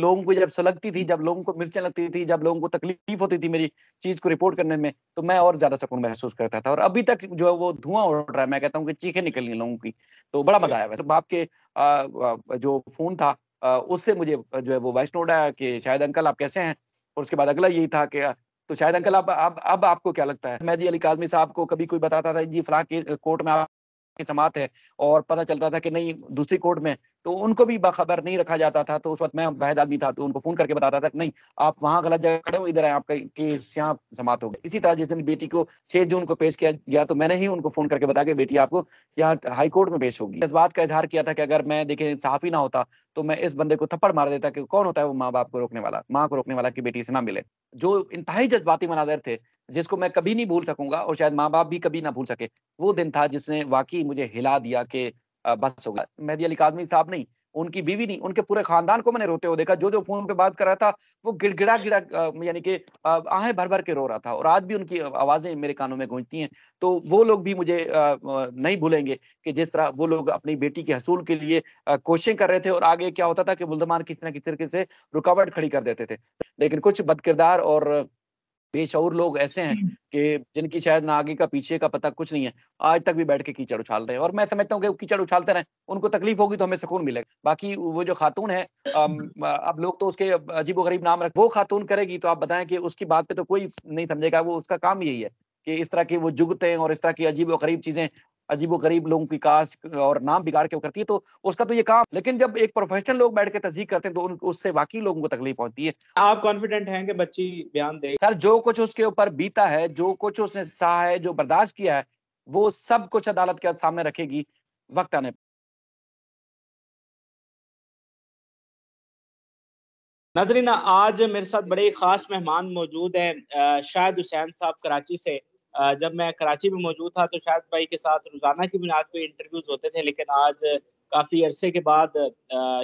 लोगों को जब सलगती थी जब लोगों को मिर्चें लगती थी जब लोगों को तकलीफ होती थी मेरी चीज को रिपोर्ट करने में तो मैं और ज्यादा सुकून महसूस करता था और अभी तक जो है वो धुआं उड़ रहा है मैं कहता हूँ कि चीखें निकल रही लोगों की तो बड़ा मजा आया वैसे बाप के जो फोन था उससे मुझे जो है वो वॉइस नोट आया कि शायद अंकल आप कैसे हैं और उसके बाद अगला यही था कि तो शायद अंकल अब अब अब आपको क्या लगता है मैदी अली काजमी साहब को कभी कोई बताता था जी फ्रांक कोर्ट में आप की समात है और पता चलता था कि नहीं दूसरी कोर्ट में तो उनको भी बाखबर नहीं रखा जाता था तो उस वक्त मैं वाहिद आदमी था तो उनको फोन करके बताता था नहीं आप वहाँ गलत जगह खड़े हो इधर आए आपका केस यहाँ समाप्त हो गए इसी तरह जिस दिन बेटी को छह जून को पेश किया गया तो मैंने ही उनको फोन करके बताया कि बेटी आपको यहाँ हाई कोर्ट में पेश होगी इस बात का इजहार किया था कि अगर मैं देखे सहाफी ना होता तो मैं इस बंदे को थप्पड़ मार देता कि कौन होता है वो माँ बाप को रोकने वाला माँ को रोकने वाला की बेटी से ना मिले जो इंतहाई जज्बाती मनाजर थे जिसको मैं कभी नहीं भूल सकूंगा और शायद माँ बाप भी कभी ना भूल सके वो दिन था जिसने वाकई मुझे हिला दिया कि बस हो गया मेहदी अली कादमी साहब नहीं उनकी बीवी नहीं उनके पूरे खानदान को मैंने रोते हुए देखा जो जो फोन पे बात कर रहा था वो गिड़गिड़ा गिड़ा यानी कि आहें भर भर के रो रहा था और आज भी उनकी आवाजें मेरे कानों में गूंजती हैं तो वो लोग भी मुझे नहीं भूलेंगे कि जिस तरह वो लोग अपनी बेटी के हसूल के लिए कोशिशें कर रहे थे और आगे क्या होता था कि मुल्दमान किसी ना किसी तरीके से रुकावट खड़ी कर देते थे लेकिन कुछ बदकिरदार और बेशौर लोग ऐसे हैं हम्म। कि जिनकी शायद ना आगे का पीछे का पता कुछ नहीं है आज तक भी बैठ के कीचड़ उछाल रहे हैं और मैं समझता हूँ कि कीचड़ उछालते रहें उनको तकलीफ होगी तो हमें सुकून मिलेगा बाकी वो जो खातून है हम्म। अब लोग तो उसके अजीब गरीब नाम रख वो खातून करेगी तो आप बताएं कि उसकी बात पे तो कोई नहीं समझेगा वो उसका काम यही है कि इस तरह की वो जुगते हैं और इस तरह की अजीब और गरीब चीजें अजीबो गरीब लोगों की कास्ट और नाम बिगाड़ के वो करती है तो उसका तो ये काम लेकिन जब एक प्रोफेशनल लोग बैठ के तस्दीक करते हैं तो उससे बाकी लोगों को तकलीफ पहुंचती है आप कॉन्फिडेंट हैं कि बच्ची बयान दे सर जो कुछ उसके ऊपर बीता है जो कुछ उसने सहा है जो बर्दाश्त किया है वो सब कुछ अदालत के सामने रखेगी वक्त आने नजरीना आज मेरे साथ बड़े खास मेहमान मौजूद हैं शाहिद हुसैन साहब कराची से जब मैं कराची में मौजूद था तो शायद भाई के साथ रोज़ाना की बुनियाद पर इंटरव्यूज़ होते थे लेकिन आज काफ़ी अरसे के बाद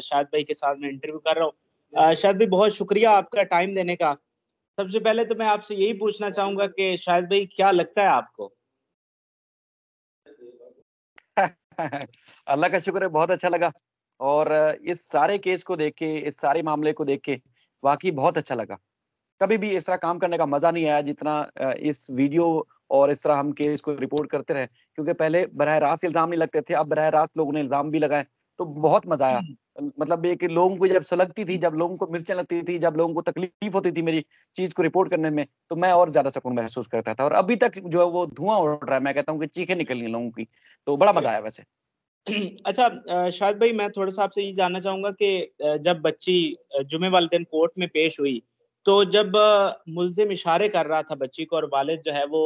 शायद भाई के साथ मैं इंटरव्यू कर रहा हूँ हम्म। शायद भाई बहुत शुक्रिया आपका टाइम देने का सबसे पहले तो मैं आपसे यही पूछना चाहूंगा कि शायद भाई क्या लगता है आपको अल्लाह का शुक्र है बहुत अच्छा लगा और इस सारे केस को देख के इस सारे मामले को देख के वाकई बहुत अच्छा लगा कभी भी इस तरह काम करने का मजा नहीं आया जितना इस वीडियो और इस तरह हम केस को रिपोर्ट करते रहे क्योंकि पहले बरह रास्त इल्ज़ाम नहीं लगते थे अब बरह रास्त लोगों ने इल्ज़ाम भी लगाए तो बहुत मजा आया हम्म। मतलब ये कि लोगों को जब सलगती थी जब लोगों को मिर्चें लगती थी जब लोगों को तकलीफ होती थी मेरी चीज को रिपोर्ट करने में तो मैं और ज्यादा सुकून महसूस करता था और अभी तक जो है वो धुआं उड़ रहा है मैं कहता हूँ कि चीखे निकल रही लोगों की तो बड़ा मजा आया वैसे अच्छा शायद भाई मैं थोड़ा सा आपसे ये जानना चाहूंगा कि जब बच्ची जुमे वाले दिन कोर्ट में पेश हुई तो जब मुलजिम इशारे कर रहा था बच्ची को और वालिद जो है वो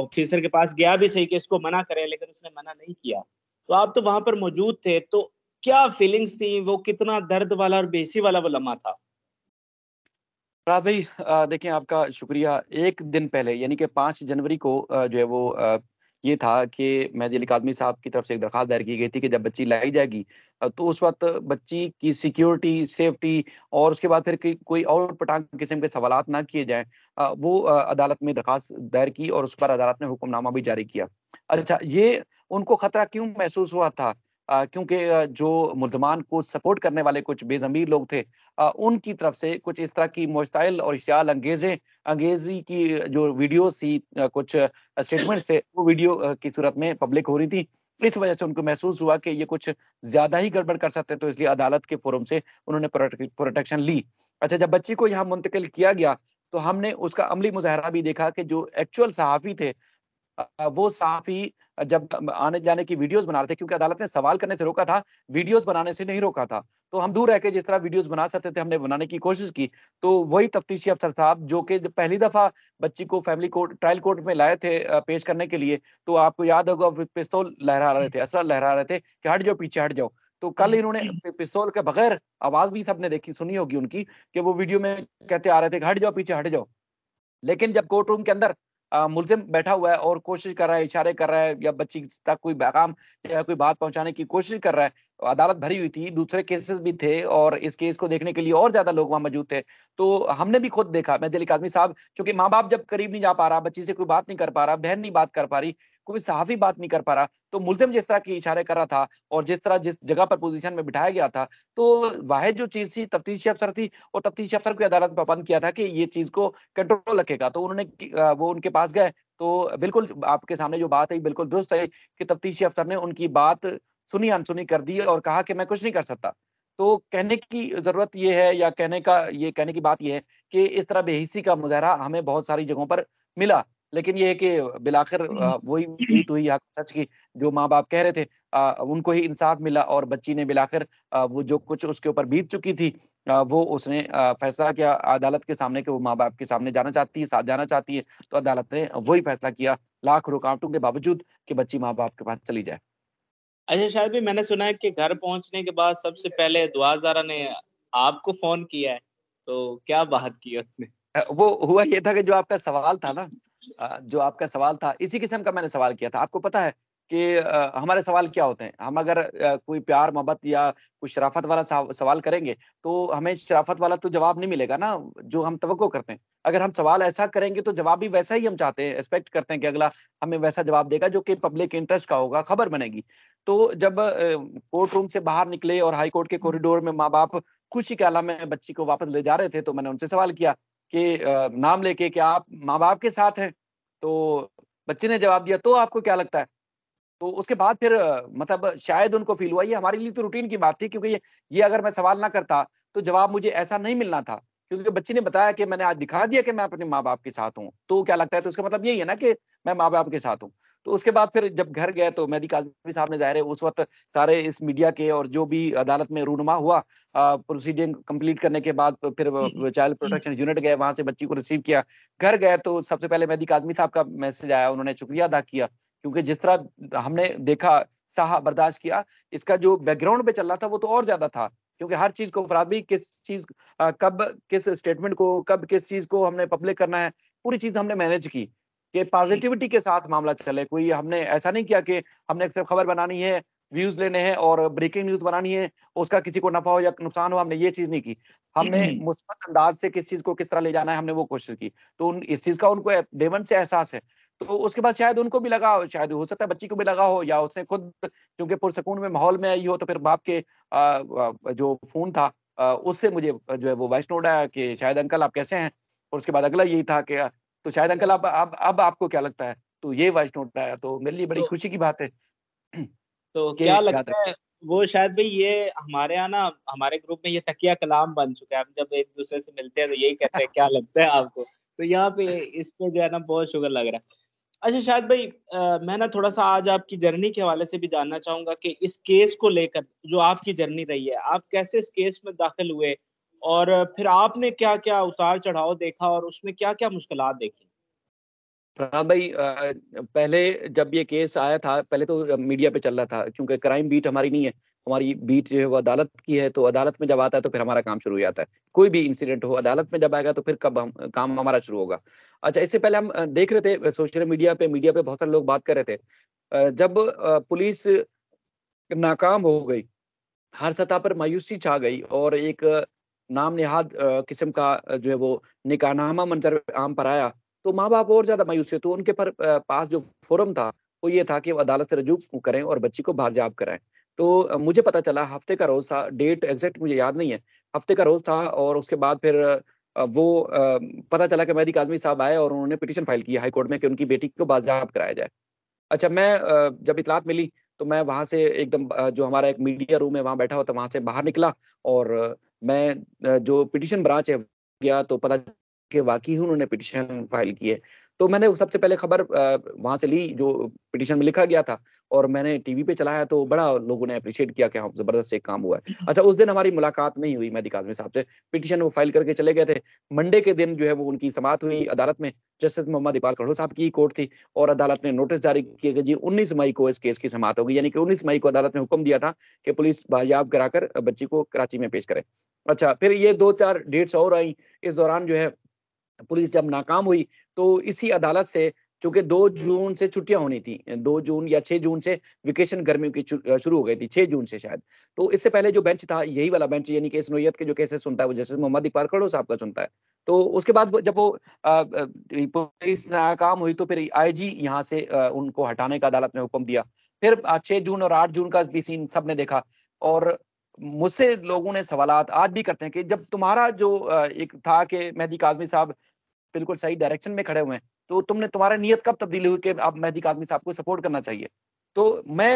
ऑफिसर के पास गया भी सही कि इसको मना करे लेकिन उसने मना नहीं किया तो आप तो वहां पर मौजूद थे तो क्या फीलिंग्स थी वो कितना दर्द वाला और बेसी वाला वो लम्हा था भाई देखें आपका शुक्रिया एक दिन पहले यानी कि पाँच जनवरी को जो है वो ये था कि मैं जेल साहब की तरफ से एक दरख्वास्त दायर की गई थी कि जब बच्ची लाई जाएगी तो उस वक्त बच्ची की सिक्योरिटी सेफ्टी और उसके बाद फिर कोई और पटांग किस्म के सवाल ना किए जाएं वो अदालत में दरख्वास्त दायर की और उस पर अदालत ने हुक्मनामा भी जारी किया अच्छा ये उनको खतरा क्यों महसूस हुआ था क्योंकि जो मुलजमान को सपोर्ट करने वाले कुछ बेजमीर लोग थे उनकी तरफ से कुछ इस तरह की मुश्तिल और इश्तियाल अंगेजे अंगेजी की जो वीडियो थी कुछ स्टेटमेंट थे वो वीडियो की सूरत में पब्लिक हो रही थी इस वजह से उनको महसूस हुआ कि ये कुछ ज्यादा ही गड़बड़ कर सकते हैं तो इसलिए अदालत के फोरम से उन्होंने प्रोटेक्शन ली अच्छा जब बच्ची को यहाँ मुंतकिल किया गया तो हमने उसका अमली मुजाहरा भी देखा कि जो एक्चुअल सहाफ़ी थे वो साफी जब आने जाने की वीडियोस बना रहे थे क्योंकि अदालत ने सवाल करने से रोका था वीडियोस बनाने से नहीं रोका था तो हम दूर रह के जिस तरह वीडियोस बना सकते थे हमने बनाने की कोशिश की तो वही तफ्तीशी अफसर साहब जो कि पहली दफा बच्ची को फैमिली कोर्ट ट्रायल कोर्ट में लाए थे पेश करने के लिए तो आपको याद होगा पिस्तौल लहरा रहे थे असला लहरा रहे थे कि हट जाओ पीछे हट जाओ तो कल हम्म। इन्होंने पिस्तौल के बगैर आवाज भी सबने देखी सुनी होगी उनकी कि वो वीडियो में कहते आ रहे थे हट जाओ पीछे हट जाओ लेकिन जब कोर्ट रूम के अंदर मुलजिम बैठा हुआ है और कोशिश कर रहा है इशारे कर रहा है या बच्ची तक कोई पैगाम या कोई बात पहुंचाने की कोशिश कर रहा है अदालत भरी हुई थी दूसरे केसेस भी थे और इस केस को देखने के लिए और ज्यादा लोग वहां मौजूद थे तो हमने भी खुद देखा मैं दिल्ली आदमी साहब चूंकि माँ बाप जब करीब नहीं जा पा रहा बच्ची से कोई बात नहीं कर पा रहा बहन नहीं बात कर पा रही कोई सहाफी बात नहीं कर पा रहा तो मुलजिम जिस तरह के इशारे कर रहा था और जिस तरह जिस जगह पर पोजीशन में बिठाया गया था तो वाह जो चीज थी तफ्तीशी अफसर थी और तफ्तीशी अफसर की अदालत में पाबंद किया था कि ये चीज को कंट्रोल रखेगा तो उन्होंने वो उनके पास गए तो बिल्कुल आपके सामने जो बात है बिल्कुल दुरुस्त है कि तफ्तीशी अफसर ने उनकी बात सुनी अनसुनी कर दी और कहा कि मैं कुछ नहीं कर सकता तो कहने की जरूरत ये है या कहने का ये कहने की बात यह है कि इस तरह बेहिसी का मुजाहरा हमें बहुत सारी जगहों पर मिला लेकिन ये है कि बिलाकर वही जीत तो हुई हक सच की जो माँ बाप कह रहे थे आ, उनको ही इंसाफ मिला और बच्ची ने बिलाकर वो जो कुछ उसके ऊपर बीत चुकी थी आ, वो उसने आ, फैसला किया अदालत के सामने कि वो माँ बाप के सामने जाना चाहती है साथ जाना चाहती है तो अदालत ने वही फैसला किया लाख रुकावटों के बावजूद कि बच्ची माँ बाप के पास चली जाए अच्छा शायद भी मैंने सुना है कि घर पहुंचने के बाद सबसे पहले दुआ जारा ने आपको फोन किया है तो क्या बात की उसने वो हुआ ये था कि जो आपका सवाल था ना जो आपका सवाल था इसी किस्म का मैंने सवाल किया था आपको पता है कि हमारे सवाल क्या होते हैं हम अगर कोई प्यार मोहब्बत या कोई शराफत वाला सवाल करेंगे तो हमें शराफत वाला तो जवाब नहीं मिलेगा ना जो हम तो करते हैं अगर हम सवाल ऐसा करेंगे तो जवाब भी वैसा ही हम चाहते हैं एक्सपेक्ट करते हैं कि अगला हमें वैसा जवाब देगा जो कि पब्लिक इंटरेस्ट का होगा खबर बनेगी तो जब कोर्ट रूम से बाहर निकले और हाईकोर्ट के हम्म। कॉरिडोर में माँ बाप खुशी के आला में बच्ची को वापस ले जा रहे थे तो मैंने उनसे सवाल किया के नाम लेके कि आप माँ बाप के साथ हैं तो बच्चे ने जवाब दिया तो आपको क्या लगता है तो उसके बाद फिर मतलब शायद उनको फील हुआ ये हमारे लिए तो रूटीन की बात थी क्योंकि ये, ये अगर मैं सवाल ना करता तो जवाब मुझे ऐसा नहीं मिलना था क्योंकि बच्ची ने बताया कि मैंने आज दिखा दिया कि मैं अपने माँ बाप के साथ हूँ तो क्या लगता है तो उसका मतलब यही है ना कि मैं माँ बाप के साथ हूँ तो उसके बाद फिर जब घर गए तो मेहदी काजमी साहब ने जाहिर है उस वक्त सारे इस मीडिया के और जो भी अदालत में रूनुमा हुआ प्रोसीडिंग कंप्लीट करने के बाद फिर चाइल्ड प्रोटेक्शन यूनिट गए वहां से बच्ची को रिसीव किया घर गए तो सबसे पहले मेहदी काजमी साहब का मैसेज आया उन्होंने शुक्रिया अदा किया क्योंकि जिस तरह हमने देखा सहा बर्दाश्त किया इसका जो बैकग्राउंड पे चल रहा था वो तो और ज्यादा था क्योंकि हर चीज को फरादबी किस चीज कब किस स्टेटमेंट को कब किस चीज को हमने पब्लिक करना है पूरी चीज हमने मैनेज की कि पॉजिटिविटी के साथ मामला चले कोई हमने ऐसा नहीं किया कि हमने सिर्फ खबर बनानी है व्यूज लेने हैं और ब्रेकिंग न्यूज बनानी है उसका किसी को नफा हो या नुकसान हो हमने ये चीज नहीं की हमने हम्म। मुस्बत अंदाज से किस चीज को किस तरह ले जाना है हमने वो कोशिश की तो उन इस चीज का उनको डेवन से एहसास है तो उसके बाद शायद उनको भी लगा हो शायद हो सकता है बच्ची को भी लगा हो या उसने खुद चूंकि पुरसकून में माहौल में आई हो तो फिर बाप के जो फोन था उससे मुझे जो है वो वॉइस नोट आया कि शायद अंकल आप कैसे हैं और उसके बाद अगला यही था कि तो शायद अंकल आप अब अब आपको क्या लगता है तो ये वॉइस नोट आया तो मेरे लिए बड़ी तो खुशी की बात है तो क्या लगता है वो शायद भाई ये हमारे यहाँ ना हमारे ग्रुप में ये तकिया कलाम बन चुका है हम जब एक दूसरे से मिलते हैं तो यही कहते हैं क्या लगता है आपको तो यहाँ पे इस पे जो है ना बहुत शुगर लग रहा है अच्छा शायद भाई आ, मैं ना थोड़ा सा आज आपकी जर्नी के हवाले से भी जानना चाहूंगा कि इस केस को लेकर जो आपकी जर्नी रही है आप कैसे इस केस में दाखिल हुए और फिर आपने क्या क्या उतार चढ़ाव देखा और उसमें क्या क्या मुश्किल देखी हाँ भाई पहले जब ये केस आया था पहले तो मीडिया पे चल रहा था क्योंकि क्राइम बीट हमारी नहीं है हमारी बीट जो है वो अदालत की है तो अदालत में जब आता है तो फिर हमारा काम शुरू हो जाता है कोई भी इंसिडेंट हो अदालत में जब आएगा तो फिर कब हम काम हमारा शुरू होगा अच्छा इससे पहले हम देख रहे थे सोशल मीडिया पे मीडिया पे बहुत सारे लोग बात कर रहे थे जब पुलिस नाकाम हो गई हर सतह पर मायूसी छा गई और एक नाम निहाद किस्म का जो है वो निकाहनामा मंजर आम पर आया तो माँ बाप और ज्यादा मायूस हुए तो उनके पर पास जो फोरम था वो ये था कि वो अदालत से रजू करें और बच्ची को बाहर जाप कराएं तो मुझे पता चला हफ्ते का रोज था डेट एग्जैक्ट मुझे याद नहीं है हफ्ते का रोज था और उसके बाद फिर वो पता चला कि मैदिक आजमी साहब आए और उन्होंने पिटिशन फाइल की हाईकोर्ट में कि उनकी बेटी को बाजाब कराया जाए अच्छा मैं जब इतलात मिली तो मैं वहां से एकदम जो हमारा एक मीडिया रूम है वहां बैठा हुआ था वहां से बाहर निकला और मैं जो पिटिशन ब्रांच है गया तो पता कि वाकई उन्होंने पिटिशन फाइल की है तो मैंने सबसे पहले खबर वहां से ली जो पिटिशन में लिखा गया था और मैंने टीवी पे चलाया तो बड़ा लोगों ने अप्रिशिएट किया कि हाँ जबरदस्त से काम हुआ है अच्छा उस दिन हमारी मुलाकात नहीं हुई मैदिक आजमी साहब से पिटिशन वो फाइल करके चले गए थे मंडे के दिन जो है वो उनकी समाप्त हुई अदालत में जस्टिस मोहम्मद इकबाल कड़ो साहब की कोर्ट थी और अदालत ने नोटिस जारी किए गए जी उन्नीस मई को इस केस की समाप्त होगी यानी कि उन्नीस मई को अदालत ने हुक्म दिया था कि पुलिस बाजियाब कराकर बच्ची को कराची में पेश करे अच्छा फिर ये दो चार डेट्स और आई इस दौरान जो है पुलिस जब नाकाम हुई तो इसी अदालत से चूंकि दो जून से छुट्टियां होनी थी दो जून या छह जून से वेकेशन गर्मियों की शुरू हो गई थी छह जून से शायद तो इससे पहले जो बेंच था यही वाला बेंच यानी कि इस नोयत के जो केसेस सुनता है वो जस्टिस मोहम्मद इकबाल खड़ो साहब का सुनता है तो उसके बाद जब वो पुलिस नाकाम हुई तो फिर आईजी यहाँ से आ, उनको हटाने का अदालत ने हुक्म दिया फिर छह जून और आठ जून का भी सीन सब ने देखा और मुझसे लोगों ने सवाल आज भी करते हैं कि जब तुम्हारा जो एक था कि मेहदी काजमी साहब बिल्कुल सही डायरेक्शन में खड़े हुए हैं तो तुमने तुम्हारा नियत कब तब्दील हुई कि आप मेहदी कादमी साहब को सपोर्ट करना चाहिए तो मैं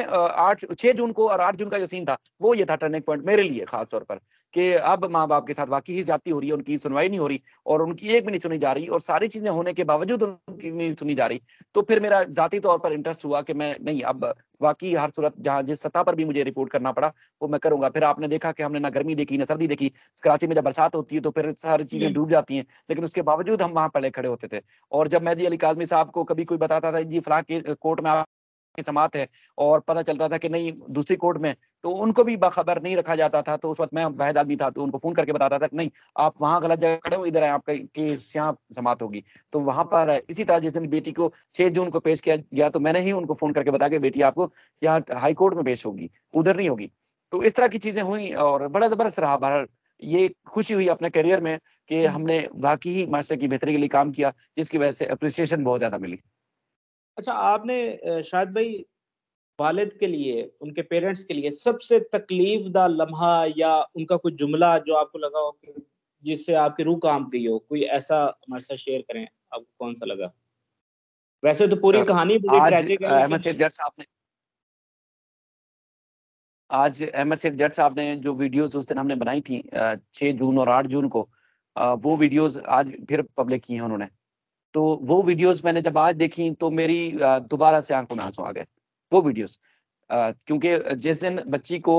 आठ छह जून को और आठ जून का जो सीन था वो ये था टर्निंग पॉइंट मेरे लिए खास तौर पर कि अब माँ बाप के साथ वाकई ही जाती हो रही है उनकी सुनवाई नहीं हो रही और उनकी एक भी नहीं सुनी जा रही और सारी चीजें होने के बावजूद उनकी नहीं सुनी जा रही तो फिर मेरा जाती तौर पर इंटरेस्ट हुआ कि मैं नहीं अब बाकी हर सूरत जहाँ जिस सतह पर भी मुझे रिपोर्ट करना पड़ा वो मैं करूंगा फिर आपने देखा कि हमने ना गर्मी देखी ना सर्दी देखी कराची में जब बरसात होती है तो फिर सारी चीजें डूब जाती हैं लेकिन उसके बावजूद हम वहाँ पहले खड़े होते थे और जब मैदी अली काजमी साहब को कभी कोई बताता था जी फलां के कोर्ट में आप समात है और पता चलता था कि नहीं दूसरी कोर्ट में तो उनको भी बाखबर नहीं रखा जाता था तो उस वक्त मैं वह आदमी था तो उनको फोन करके बताता था कि नहीं आप वहाँ गलत जगह खड़े हो इधर है आपका केस यहाँ समात होगी तो वहां हाँ। पर इसी तरह जिस दिन बेटी को छह जून को पेश किया गया तो मैंने ही उनको फोन करके बताया कि बेटी आपको यहाँ हाई कोर्ट में पेश होगी उधर नहीं होगी तो इस तरह की चीजें हुई और बड़ा जबरदस्त रहा बहर ये खुशी हुई अपने करियर में कि हम्म। हमने वाकई ही मास्टर की बेहतरी के लिए काम किया जिसकी वजह से अप्रिसिएशन बहुत ज्यादा मिली अच्छा आपने शायद भाई वालिद के लिए उनके पेरेंट्स के लिए सबसे तकलीफ दा लम्हा या उनका कोई जुमला जो आपको लगा हो कि जिससे आपकी रूह कांप गई हो कोई ऐसा हमारे साथ शेयर करें आपको कौन सा लगा वैसे तो पूरी कहानी अहमद शेख जट साहब ने आज अहमद शेख जट साहब ने जो वीडियोस उस दिन हमने बनाई थी छह जून और आठ जून को वो वीडियोस आज फिर पब्लिक की हैं उन्होंने तो वो वीडियोस मैंने जब आज देखी तो मेरी दोबारा से आंखों में आंसू आ गए वो वीडियोस क्योंकि जिस दिन बच्ची को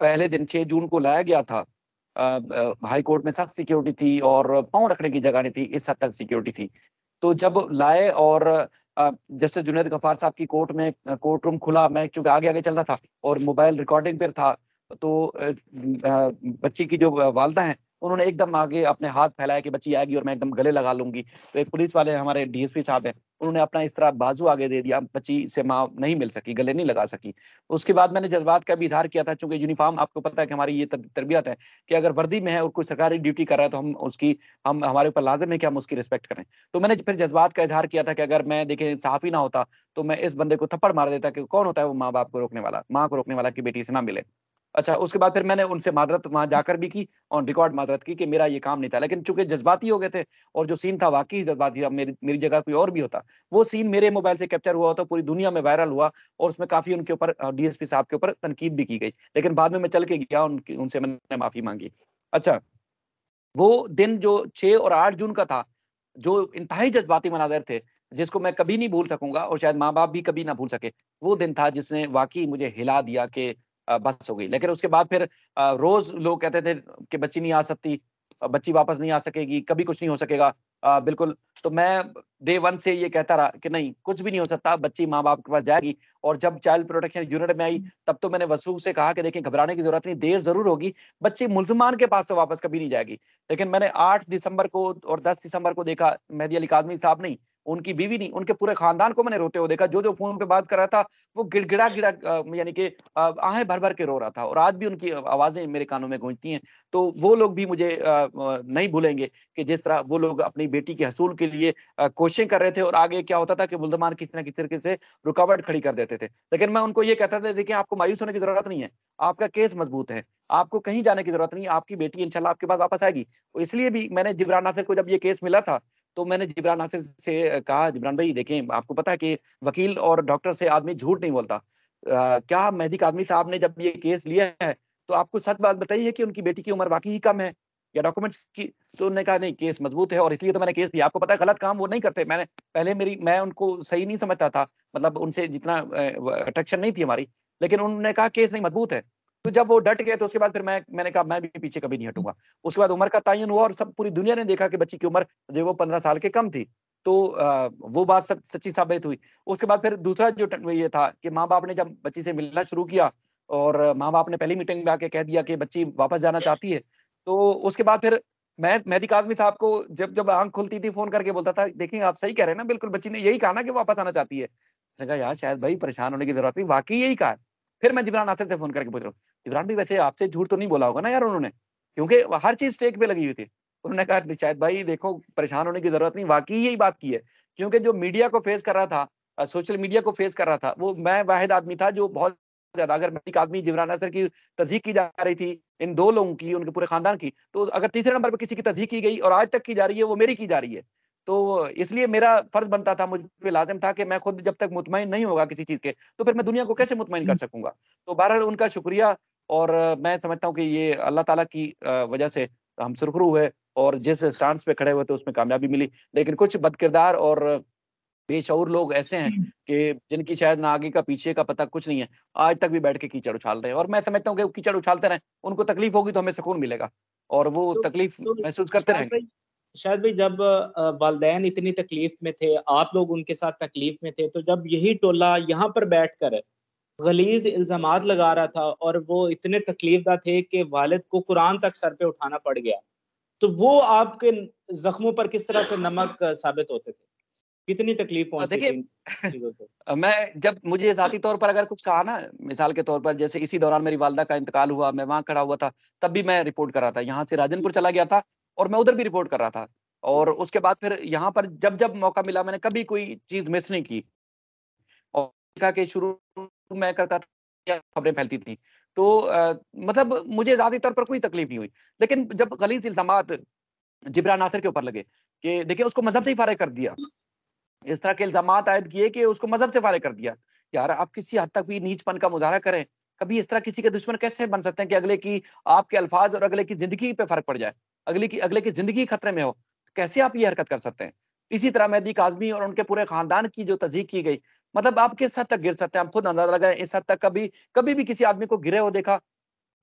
पहले दिन छह जून को लाया गया था हाई कोर्ट में सख्त सिक्योरिटी थी और पाँव रखने की जगह नहीं थी इस हद तक सिक्योरिटी थी तो जब लाए और जस्टिस जुनेद गफार साहब की कोर्ट में कोर्ट रूम खुला मैं चूंकि आगे आगे चल रहा था और मोबाइल रिकॉर्डिंग पर था तो बच्ची की जो वालदा है उन्होंने एकदम आगे अपने हाथ फैलाया कि बच्ची आएगी और मैं एकदम गले लगा लूंगी तो एक पुलिस वाले हमारे डीएसपी साहब हैं उन्होंने अपना इस तरह बाजू आगे दे दिया बच्ची से माँ नहीं मिल सकी गले नहीं लगा सकी उसके बाद मैंने जज्बात का भी इजहार किया था चूंकि यूनिफॉर्म आपको पता है कि हमारी ये तरबियत है कि अगर वर्दी में है और कोई सरकारी ड्यूटी कर रहा है तो हम उसकी हम हमारे ऊपर लाजम है कि हम उसकी रिस्पेक्ट करें तो मैंने फिर जज्बात का इजहार किया था कि अगर मैं देखें साफी ना होता तो मैं इस बंदे को थप्पड़ मार देता कि कौन होता है वो माँ बाप को रोकने वाला माँ को रोकने वाला की बेटी से ना मिले अच्छा उसके बाद फिर मैंने उनसे मादरत वहां जाकर भी की और रिकॉर्ड मादरत की कि मेरा ये काम नहीं था लेकिन चूंकि जज्बाती हो गए थे और जो सीन था वाकई जज्बाती था मेरी मेरी जगह कोई और भी होता वो सीन मेरे मोबाइल से कैप्चर हुआ होता पूरी दुनिया में वायरल हुआ और उसमें काफी उनके ऊपर डीएसपी साहब के ऊपर तनकीद भी की गई लेकिन बाद में मैं चल के गया उनकी उनसे मैंने माफी मांगी अच्छा वो दिन जो छः और आठ जून का था जो इंतहाई जज्बाती मनाजर थे जिसको मैं कभी नहीं भूल सकूंगा और शायद माँ बाप भी कभी ना भूल सके वो दिन था जिसने वाकई मुझे हिला दिया कि बस हो गई लेकिन उसके बाद फिर रोज लोग कहते थे कि बच्ची नहीं आ सकती बच्ची वापस नहीं आ सकेगी कभी कुछ नहीं हो सकेगा बिल्कुल तो मैं डे वन से ये कहता रहा कि नहीं कुछ भी नहीं हो सकता बच्ची माँ बाप के पास जाएगी और जब चाइल्ड प्रोटेक्शन यूनिट में आई तब तो मैंने वसू से कहा कि देखिए घबराने की जरूरत नहीं देर जरूर होगी बच्ची मुलजमान के पास से तो वापस कभी नहीं जाएगी लेकिन मैंने आठ दिसंबर को और दस दिसंबर को देखा मेहदी अली कादमी साहब नहीं उनकी बीवी नहीं उनके पूरे खानदान को मैंने रोते हुए देखा जो जो फोन पे बात कर रहा था वो गिड़गिड़ा गिड़ा, यानी कि आहे भर भर के रो रहा था और आज भी उनकी आवाजें मेरे कानों में गूंजती हैं तो वो लोग भी मुझे नहीं भूलेंगे कि जिस तरह वो लोग अपनी बेटी के हसूल के लिए कोशिश कर रहे थे और आगे क्या होता था कि मुल्दमान किस न किस तरीके से रुकावट खड़ी कर देते थे लेकिन मैं उनको ये कहता था देखिए आपको मायूस होने की जरूरत नहीं है आपका केस मजबूत है आपको कहीं जाने की जरूरत नहीं आपकी बेटी इंशाल्लाह आपके पास वापस आएगी तो इसलिए भी मैंने जिब्रान नासिर को जब ये केस मिला था तो मैंने जिब्रान हासिम से कहा जिबरान भाई देखें आपको पता है कि वकील और डॉक्टर से आदमी झूठ नहीं बोलता आ, क्या मेहदी कादमी साहब ने जब ये केस लिया है तो आपको सच बात बताइए कि उनकी बेटी की उम्र वाकई ही कम है या डॉक्यूमेंट्स की तो उन्होंने कहा नहीं केस मजबूत है और इसलिए तो मैंने केस लिया आपको पता है गलत काम वो नहीं करते मैंने पहले मेरी मैं उनको सही नहीं समझता था मतलब उनसे जितना अट्रैक्शन नहीं थी हमारी लेकिन उन्होंने कहा केस नहीं मजबूत है तो जब वो डट गए तो उसके बाद फिर मैं मैंने कहा मैं भी पीछे कभी नहीं हटूंगा उसके बाद उम्र का तयन हुआ और सब पूरी दुनिया ने देखा कि बच्ची की उम्र जो वो पंद्रह साल के कम थी तो वो बात सब सच्ची साबित हुई उसके बाद फिर दूसरा जो ये था कि माँ बाप ने जब बच्ची से मिलना शुरू किया और माँ बाप ने पहली मीटिंग में आके कह दिया कि बच्ची वापस जाना चाहती है तो उसके बाद फिर मैं मेहदी आदमी साहब को जब जब आंख खुलती थी फोन करके बोलता था देखिए आप सही कह रहे हैं ना बिल्कुल बच्ची ने यही कहा ना कि वापस आना चाहती है यार शायद भाई परेशान होने की जरूरत नहीं वाकई यही कहा फिर मैं जिमरान आसिफ से फोन करके पूछ रहा हूँ इमरान भी वैसे आपसे झूठ तो नहीं बोला होगा ना यार उन्होंने क्योंकि हर चीज स्टेक पे लगी हुई थी उन्होंने कहा शायद भाई देखो परेशान होने की जरूरत नहीं वाकई यही बात की है क्योंकि जो मीडिया को फेस कर रहा था सोशल मीडिया को फेस कर रहा था वो मैं वाहिद आदमी था जो बहुत ज्यादा अगर एक आदमी जिमरान असर की तस्दीक की जा रही थी इन दो लोगों की उनके पूरे खानदान की तो अगर तीसरे नंबर पर किसी की तस्दीक की गई और आज तक की जा रही है वो मेरी की जा रही है तो इसलिए मेरा फर्ज बनता था मुझे पे लाजम था कि मैं खुद जब तक मुतमिन नहीं होगा किसी चीज के तो फिर मैं दुनिया को कैसे मुतमिन कर हम्म। सकूंगा तो बहरहाल उनका शुक्रिया और मैं समझता हूँ कि ये अल्लाह ताला की वजह से हम सुरखरू हुए और जिस स्टांस पे खड़े हुए थे उसमें कामयाबी मिली लेकिन कुछ बदकिरदार और बेशूर लोग ऐसे हैं हम्म। कि जिनकी शायद ना आगे का पीछे का पता कुछ नहीं है आज तक भी बैठ के कीचड़ उछाल रहे हैं और मैं समझता हूँ कि कीचड़ उछालते रहे उनको तकलीफ होगी तो हमें सुकून मिलेगा और वो तो, तकलीफ तो, महसूस करते रहे शायद भाई जब वाले इतनी तकलीफ में थे आप लोग उनके साथ तकलीफ में थे तो जब यही टोला यहाँ पर बैठ कर गलीज इल्जाम लगा रहा था और वो इतने तकलीफदा थे कि वालिद को कुरान तक सर पे उठाना पड़ गया तो वो आपके जख्मों पर किस तरह से नमक साबित होते थे कितनी तकलीफ देखिए मैं जब मुझे जाती तौर पर अगर कुछ कहा ना मिसाल के तौर पर जैसे इसी दौरान मेरी वालदा का इंतकाल हुआ मैं वहां खड़ा हुआ था तब भी मैं रिपोर्ट कर रहा था यहाँ से राजनपुर चला गया था और मैं उधर भी रिपोर्ट कर रहा था और हम्म। उसके बाद फिर यहाँ पर जब जब मौका मिला मैंने कभी कोई चीज मिस नहीं की और कहा कि शुरू तो मैं करता था खबरें फैलती थी तो आ, मतलब मुझे ज़ाती तौर पर कोई तकलीफ नहीं हुई लेकिन जब गलीज इल्जाम जिब्रा नासिर के ऊपर लगे कि देखिए उसको मजहब से ही फारग कर दिया इस तरह के इल्जाम आयद किए कि उसको मजहब से फारग कर दिया यार आप किसी हद तक भी नीचपन का मुजाहरा करें कभी इस तरह किसी के दुश्मन कैसे बन सकते हैं कि अगले की आपके अल्फाज और अगले की जिंदगी पे फर्क पड़ जाए अगले की अगले की जिंदगी खतरे में हो तो कैसे आप ये हरकत कर सकते हैं इसी तरह मेहदी काजमी और उनके पूरे खानदान की जो तजीक की गई मतलब आप किस हद तक गिर सकते हैं आप खुद अंदाजा लगाए इस हद तक कभी कभी भी किसी आदमी को गिरे हो देखा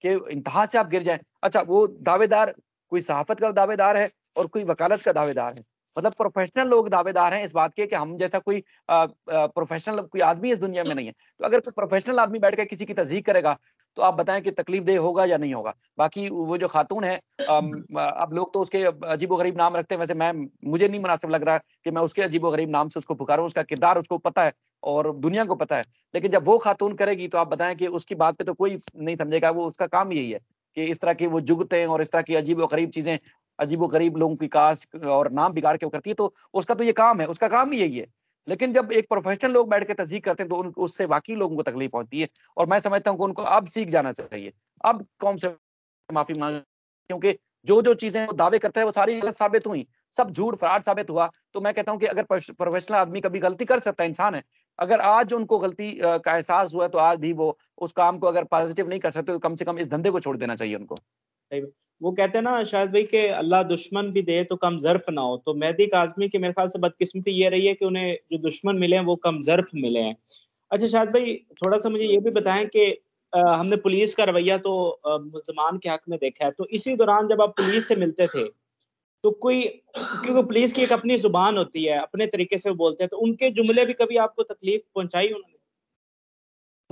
कि इंतहा से आप गिर जाए अच्छा वो दावेदार कोई सहाफत का दावेदार है और कोई वकालत का दावेदार है मतलब प्रोफेशनल लोग दावेदार हैं इस बात के कि हम जैसा कोई प्रोफेशनल कोई आदमी इस दुनिया में नहीं है तो अगर कोई प्रोफेशनल आदमी बैठ कर किसी की तस्दीक करेगा तो आप बताएं कि तकलीफ देह होगा या नहीं होगा बाकी वो जो खातून है अब लोग तो उसके अजीब गरीब नाम रखते हैं वैसे मैं मुझे नहीं मुनासिब लग रहा कि मैं उसके अजीब गरीब नाम से उसको पुकारूं उसका किरदार उसको पता है और दुनिया को पता है लेकिन जब वो खातून करेगी तो आप बताएं कि उसकी बात पे तो कोई नहीं समझेगा वो उसका काम यही है कि इस तरह की वो जुगतें और इस तरह की अजीब व गरीब चीजें अजीब व गरीब लोगों की कास्ट और नाम बिगाड़ के वो करती है तो उसका तो ये काम है उसका काम ही यही है लेकिन जब एक प्रोफेशनल लोग बैठ के तस्दीक करते हैं तो उनको उससे बाकी लोगों को तकलीफ होती है और मैं समझता हूँ कि उनको अब सीख जाना चाहिए अब कौन से माफी मांग क्योंकि जो जो चीजें वो दावे करते हैं वो सारी गलत साबित हुई सब झूठ फरार साबित हुआ तो मैं कहता हूँ कि अगर प्रोफेशनल आदमी कभी गलती कर सकता है इंसान है अगर आज उनको गलती का एहसास हुआ तो आज भी वो उस काम को अगर पॉजिटिव नहीं कर सकते तो कम से कम इस धंधे को छोड़ देना चाहिए उनको वो कहते हैं ना शायद भाई कि अल्लाह दुश्मन भी दे तो कम जर्फ ना हो तो मेहदी काजमी की मेरे ख्याल से बदकिस्मती ये रही है कि उन्हें जो दुश्मन मिले हैं वो कम जर्फ मिले हैं अच्छा शायद भाई थोड़ा सा मुझे ये भी बताएं कि हमने पुलिस का रवैया तो मुलजमान के हक में देखा है तो इसी दौरान जब आप पुलिस से मिलते थे तो कोई क्योंकि पुलिस की एक अपनी जुबान होती है अपने तरीके से बोलते हैं तो उनके जुमले भी कभी आपको तकलीफ पहुंचाई उन्होंने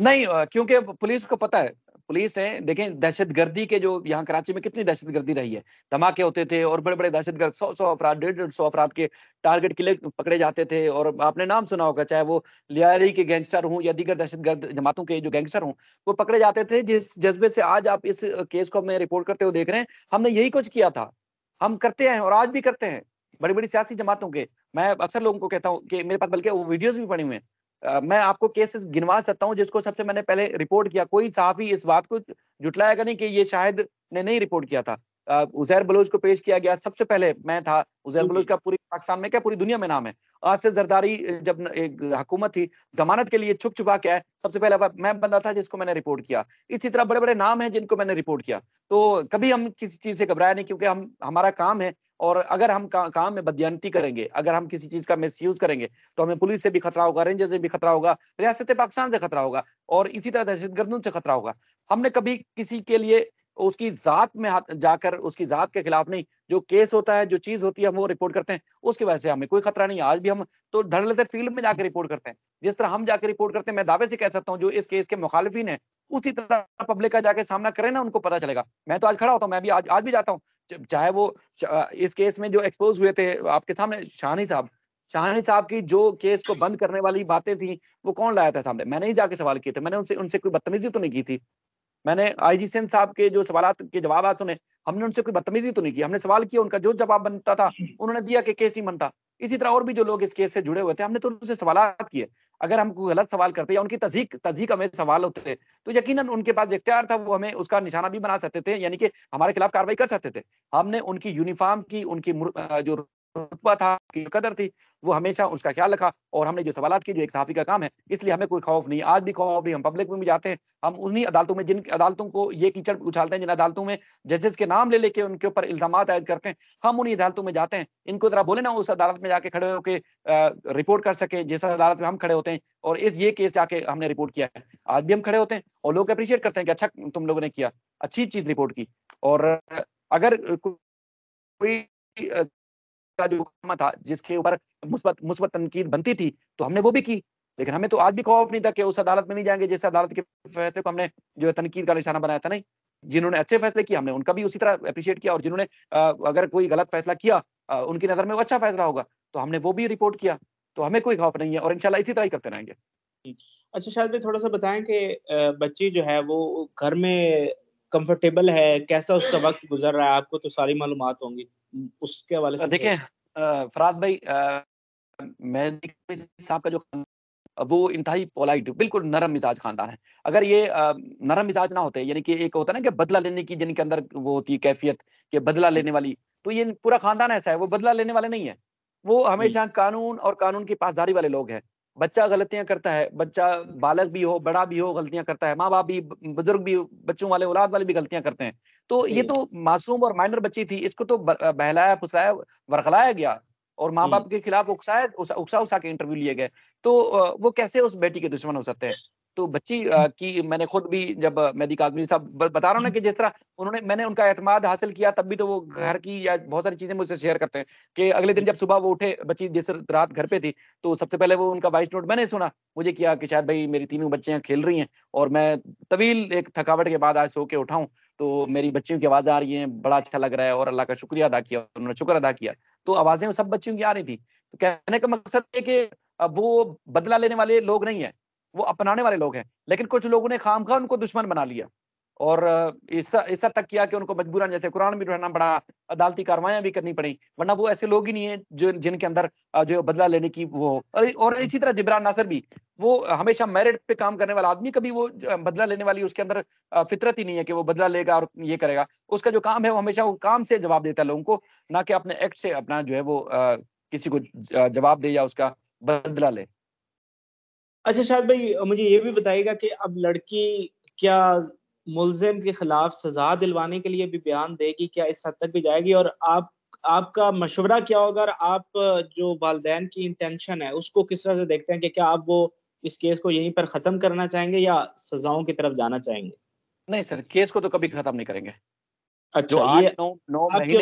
नहीं क्योंकि पुलिस को पता है पुलिस ने देखें दहशतगर्दी के जो यहाँ कराची में कितनी दहशतगर्दी रही है धमाके होते थे और बड़े बड़े दहशतगर्द सौ सौ अफराध डेढ़ डेढ़ सौ अफराध के टारगेट किले पकड़े जाते थे और आपने नाम सुना होगा चाहे वो लियारी के गैंगस्टर हों या दीगर दहशतगर्द जमातों के जो गैंगस्टर हों वो पकड़े जाते थे जिस जज्बे से आज आप इस केस को हमें रिपोर्ट करते हुए देख रहे हैं हमने यही कुछ किया था हम करते हैं और आज भी करते हैं बड़ी बड़ी सियासी जमातों के मैं अक्सर लोगों को कहता हूँ कि मेरे पास बल्कि वो वीडियोज भी पड़े हुए हैं मैं आपको केसेस गिनवा सकता हूँ जिसको सबसे मैंने पहले रिपोर्ट किया कोई साफी इस बात को जुटलाएगा नहीं कि ये शायद ने नहीं रिपोर्ट किया था उजैर बलोच को पेश किया गया सबसे पहले मैं था उजैर बलोच का पूरी पाकिस्तान में क्या पूरी दुनिया में नाम है आसिफ जरदारी जब एक हुकूमत थी जमानत के लिए छुप छुपा के आए सबसे पहले मैं बंदा था जिसको मैंने रिपोर्ट किया इसी तरह बड़े बड़े नाम हैं जिनको मैंने रिपोर्ट किया तो कभी हम किसी चीज़ से घबराया नहीं क्योंकि हम हमारा काम है और अगर हम का, काम में बदयंती करेंगे अगर हम किसी चीज़ का मिस यूज करेंगे तो हमें पुलिस से भी खतरा होगा रेंजर से भी खतरा होगा रियासत पाकिस्तान से खतरा होगा और इसी तरह दहशत गर्दों से खतरा होगा हमने कभी किसी के लिए उसकी जात में जाकर उसकी जात के खिलाफ नहीं जो केस होता है जो चीज होती है हम वो रिपोर्ट करते हैं उसकी वजह से हमें कोई खतरा नहीं आज भी हम तो धड़ लेते फील्ड में जाकर रिपोर्ट करते हैं जिस तरह हम जाकर रिपोर्ट करते हैं मैं दावे से कह सकता हूँ जो इस केस के मुखालिफिन है उसी तरह पब्लिक का जाके सामना करें ना उनको पता चलेगा मैं तो आज खड़ा होता हूँ मैं भी आज आज भी जाता हूँ चाहे वो इस केस में जो एक्सपोज हुए थे आपके सामने शाहनी साहब शाहानी साहब की जो केस को बंद करने वाली बातें थी वो कौन लाया था सामने मैंने ही जाके सवाल किए थे मैंने उनसे उनसे कोई बदतमीजी तो नहीं की थी मैंने आई सेन साहब के जो सवाल के जवाब सुने हमने उनसे कोई बदतमीजी तो नहीं की हमने सवाल किया उनका जो जवाब बनता था हम्म। उन्होंने दिया कि केस नहीं बनता इसी तरह और भी जो लोग इस केस से जुड़े हुए थे हमने तो उनसे सवाल किए अगर हम कोई गलत सवाल करते या उनकी तजीक तजीक हमें सवाल होते तो यकीन उनके पास इख्तियार था वो हमें उसका निशाना भी बना सकते थे यानी कि हमारे खिलाफ कार्रवाई कर सकते थे हमने उनकी यूनिफॉर्म की उनकी जो रुतबा था कदर थी वो हमेशा उसका ख्याल रखा और हमने जो सवाल किए जो एक साफी का काम है इसलिए हमें कोई खौफ नहीं आज भी खौफ नहीं हम पब्लिक में भी जाते हैं हम उन्हीं अदालतों में जिन अदालतों को ये कीचड़ उछालते हैं जिन अदालतों में जजेस के नाम ले लेके उनके ऊपर इल्जाम आयद करते हैं हम उन्हीं अदालतों में जाते हैं इनको जरा बोले ना उस अदालत में जाके खड़े होकर रिपोर्ट कर सके जिस अदालत में हम खड़े होते हैं और इस ये केस जाके हमने रिपोर्ट किया है आज भी हम खड़े होते हैं और लोग अप्रिशिएट करते हैं कि अच्छा तुम लोगों ने किया अच्छी चीज़ रिपोर्ट की और अगर कोई का जो मुकामा था जिसके ऊपर मुस्बत मुस्बत तनकीद बनती थी तो हमने वो भी की लेकिन हमें तो आज भी खौफ नहीं था कि उस अदालत में नहीं जाएंगे जिस अदालत के फैसले को हमने जो है तनकीद का निशाना बनाया था नहीं जिन्होंने अच्छे फैसले किए हमने उनका भी उसी तरह अप्रिशिएट किया और जिन्होंने अगर कोई गलत फैसला किया उनकी नज़र में वो अच्छा फैसला होगा तो हमने वो भी रिपोर्ट किया तो हमें कोई खौफ नहीं है और इनशाला इसी तरह ही करते रहेंगे अच्छा शायद भी थोड़ा सा बताएं कि बच्ची जो है वो घर में कंफर्टेबल है कैसा उसका वक्त गुजर रहा है आपको तो सारी मालूम होंगी उसके हवाले से देखें फराद भाई मैं साहब का जो वो इंतहाई पोलाइट बिल्कुल नरम मिजाज खानदान है अगर ये नरम मिजाज ना होते यानी कि एक होता ना कि बदला लेने की जिनके अंदर वो होती है कैफियत के बदला लेने वाली तो ये पूरा खानदान ऐसा है वो बदला लेने वाले नहीं है वो हमेशा कानून और कानून की पासदारी वाले लोग हैं बच्चा गलतियां करता है बच्चा बालक भी हो बड़ा भी हो गलतियां करता है माँ बाप भी बुजुर्ग भी बच्चों वाले औलाद वाले भी गलतियां करते हैं तो ये तो मासूम और माइनर बच्ची थी इसको तो बहलाया फुसलाया वरखलाया गया और माँ बाप के खिलाफ उकसाया उकसा उकसा के इंटरव्यू लिए गए तो वो कैसे उस बेटी के दुश्मन हो सकते हैं तो बच्ची की मैंने खुद भी जब मेहदी काजमी साहब बता रहा हूँ ना कि जिस तरह उन्होंने मैंने उनका अहतमाद हासिल किया तब भी तो वो हाँ। घर की या बहुत सारी चीजें मुझसे शेयर करते हैं कि अगले दिन जब सुबह वो उठे बच्ची जिस रात घर पे थी तो सबसे पहले वो उनका वॉइस नोट मैंने सुना मुझे किया कि शायद भाई मेरी तीनों बच्चियां खेल रही हैं और मैं तवील एक थकावट के बाद आज सो के उठाऊं तो मेरी बच्चियों की आवाज़ आ रही है बड़ा अच्छा लग रहा है और अल्लाह का शुक्रिया अदा किया उन्होंने शुक्र अदा किया तो आवाज़ें सब बच्चियों की आ रही थी तो कहने का मकसद है कि वो बदला लेने वाले लोग नहीं है वो अपनाने वाले लोग हैं लेकिन कुछ लोगों ने खाम खा उनको दुश्मन बना लिया और इस तक किया कि उनको मजबूरन जैसे कुरान भी रहना पड़ा अदालती कार्रवाइयां भी करनी पड़ी वरना वो ऐसे लोग ही नहीं है जो जिनके अंदर जो बदला लेने की वो और इसी तरह जिब्रान नासर भी वो हमेशा मेरिट पे काम करने वाला आदमी कभी वो बदला लेने वाली उसके अंदर फितरत ही नहीं है कि वो बदला लेगा और ये करेगा उसका जो काम है वो हमेशा वो काम से जवाब देता है लोगों को ना कि अपने एक्ट से अपना जो है वो किसी को जवाब दे या उसका बदला ले अच्छा शायद भाई मुझे ये भी बताएगा कि अब लड़की क्या मुलजिम के खिलाफ सजा दिलवाने के लिए भी बयान देगी क्या इस हद तक भी जाएगी और आप आपका मशवरा क्या होगा और आप जो वाले की इंटेंशन है उसको किस तरह से देखते हैं कि क्या आप वो इस केस को यहीं पर खत्म करना चाहेंगे या सजाओं की तरफ जाना चाहेंगे नहीं सर केस को तो कभी खत्म नहीं करेंगे अच्छा जो नौ नौ आपकी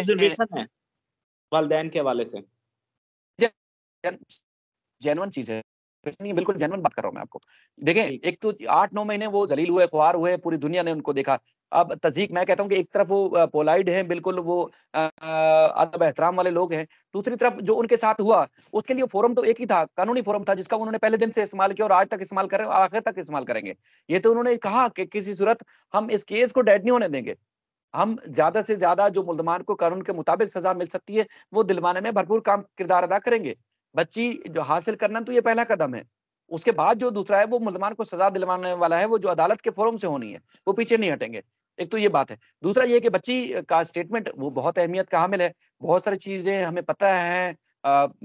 है से जेनवन चीज है नहीं बिल्कुल जनवन बात कर रहा हूँ मैं आपको देखें एक तो आठ नौ महीने वो जलील हुए खुआर हुए पूरी दुनिया ने उनको देखा अब तजीक मैं कहता हूँ कि एक तरफ वो पोलाइड हैं बिल्कुल वो अदब एहतराम वाले लोग हैं दूसरी तरफ जो उनके साथ हुआ उसके लिए फोरम तो एक ही था कानूनी फोरम था जिसका उन्होंने पहले दिन से इस्तेमाल किया और आज तक इस्तेमाल करें और आखिर तक इस्तेमाल करेंगे ये तो उन्होंने कहा कि किसी सूरत हम इस केस को डेड नहीं होने देंगे हम ज्यादा से ज्यादा जो मुल्जमान को कानून के मुताबिक सजा मिल सकती है वो दिलवाने में भरपूर काम किरदार अदा करेंगे बच्ची जो हासिल करना तो ये पहला कदम है उसके बाद जो दूसरा है वो मुलमान को सजा दिलवाने वाला है वो जो अदालत के फोरम से होनी है वो पीछे नहीं हटेंगे एक तो ये बात है दूसरा ये कि बच्ची का स्टेटमेंट वो बहुत अहमियत का हामिल है बहुत सारी चीजें हमें पता है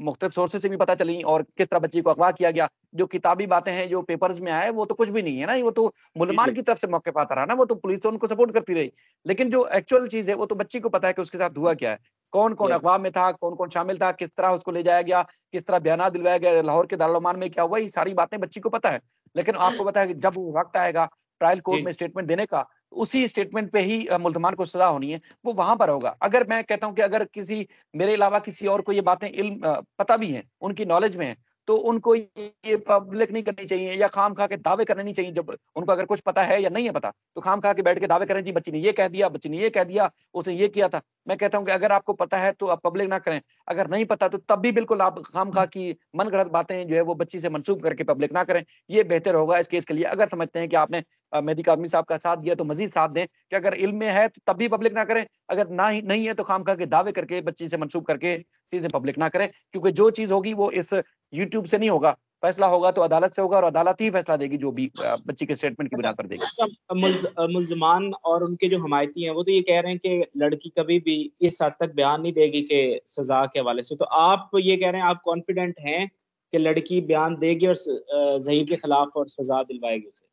मुख्तलिफ सोर्सेज से भी पता चली और किस तरह बच्ची को अगवा किया गया जो किताबी बातें हैं जो पेपर्स में आए वो तो कुछ भी नहीं है ना वो तो मुलमान की तरफ से मौके पाता रहा ना वो तो पुलिस तो उनको सपोर्ट करती रही लेकिन जो एक्चुअल चीज है वो तो बच्ची को पता है कि उसके साथ हुआ क्या है कौन कौन अखबार में था कौन कौन शामिल था किस तरह उसको ले जाया गया किस तरह बयाना दिलवाया गया लाहौर के दारोमान में क्या हुआ ये सारी बातें बच्ची को पता है लेकिन आपको पता है कि जब वक्त आएगा ट्रायल कोर्ट में स्टेटमेंट देने का उसी स्टेटमेंट पे ही मुल्तमान को सजा होनी है वो वहां पर होगा अगर मैं कहता हूँ कि अगर किसी मेरे अलावा किसी और को ये बातें इल्म पता भी है उनकी नॉलेज में है तो उनको ये पब्लिक नहीं करनी चाहिए या खाम खा के दावे करने नहीं चाहिए जब उनको अगर कुछ पता है या नहीं है पता तो खाम खा के बैठ के दावे करें जी बच्ची ने ये कह दिया बच्ची ने ये कह दिया उसने ये किया था मैं कहता हूँ कि अगर आपको पता है तो आप पब्लिक ना करें अगर नहीं पता तो तब भी बिल्कुल आप खाम खा की मन बातें जो है वो बच्ची से मनसूब करके पब्लिक ना करें ये बेहतर होगा इस केस के लिए अगर समझते हैं कि आपने मेहदी कादमी साहब का साथ दिया तो मजीद साथ दें कि अगर इल्म में है तो तब भी पब्लिक ना करें अगर ना ही नहीं है तो खाम खा के दावे करके बच्ची से मनसूब करके चीजें पब्लिक ना करें क्योंकि जो चीज होगी वो इस यूट्यूब से नहीं होगा फैसला होगा तो अदालत से होगा और अदालत ही फैसला देगी जो भी बच्ची के स्टेटमेंट की बुनियाद कर देगी अच्छा, मुलजमान और उनके जो हमायती हैं वो तो ये कह रहे हैं कि लड़की कभी भी इस हद तक बयान नहीं देगी कि सजा के हवाले से तो आप ये कह रहे हैं आप कॉन्फिडेंट हैं कि लड़की बयान देगी और जहीर के खिलाफ और सजा दिलवाएगी उसे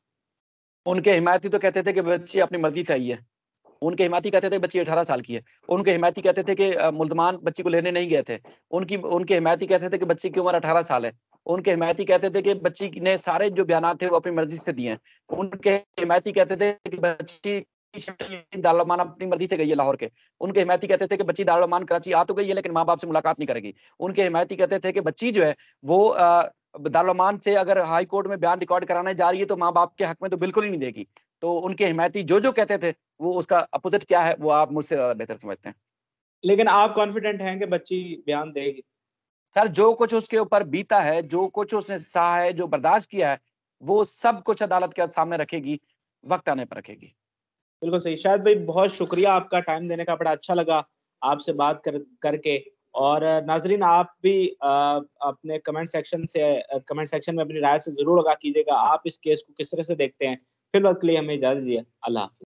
उनके हिमायती तो कहते थे कि बच्ची अपनी मर्जी से आई है उनके हिमाती कहते थे बच्ची अठारह साल की है उनके हिमायती कहते थे कि मुल्दमान बच्ची को लेने नहीं गए थे उनकी उनके हिमायती कहते थे कि बच्ची की उम्र अठारह साल है उनके हिमायती कहते थे कि बच्ची ने सारे जो बयान थे वो अपनी मर्जी से दिए उनके हिमायती कहते थे कि बच्ची अपनी मर्जी से गई है लाहौर के उनके हिमायती कहते थे कि बच्ची दारोमान कराची आ तो गई है लेकिन माँ बाप से मुलाकात नहीं करेगी उनके हिमायती कहते थे कि बच्ची जो है वो दारोमान से अगर हाई कोर्ट में बयान रिकॉर्ड कराने जा रही है तो माँ बाप के हक में तो बिल्कुल ही नहीं देगी तो उनके हिमायती जो जो कहते थे वो उसका अपोजिट क्या है वो आप मुझसे ज्यादा बेहतर समझते हैं लेकिन आप कॉन्फिडेंट हैं कि बच्ची बयान देगी सर जो कुछ उसके ऊपर बीता है जो कुछ उसने सहा है जो बर्दाश्त किया है वो सब कुछ अदालत के सामने रखेगी वक्त आने पर रखेगी बिल्कुल सही शायद भाई बहुत शुक्रिया आपका टाइम देने का बड़ा अच्छा लगा आपसे बात कर करके और नाजरीन आप भी आ, अपने कमेंट सेक्शन से कमेंट सेक्शन में अपनी राय से जरूर आगा कीजिएगा आप इस केस को किस तरह से देखते हैं फिर वक्त के लिए हमें इजाज़त दिया अल्लाह हाफि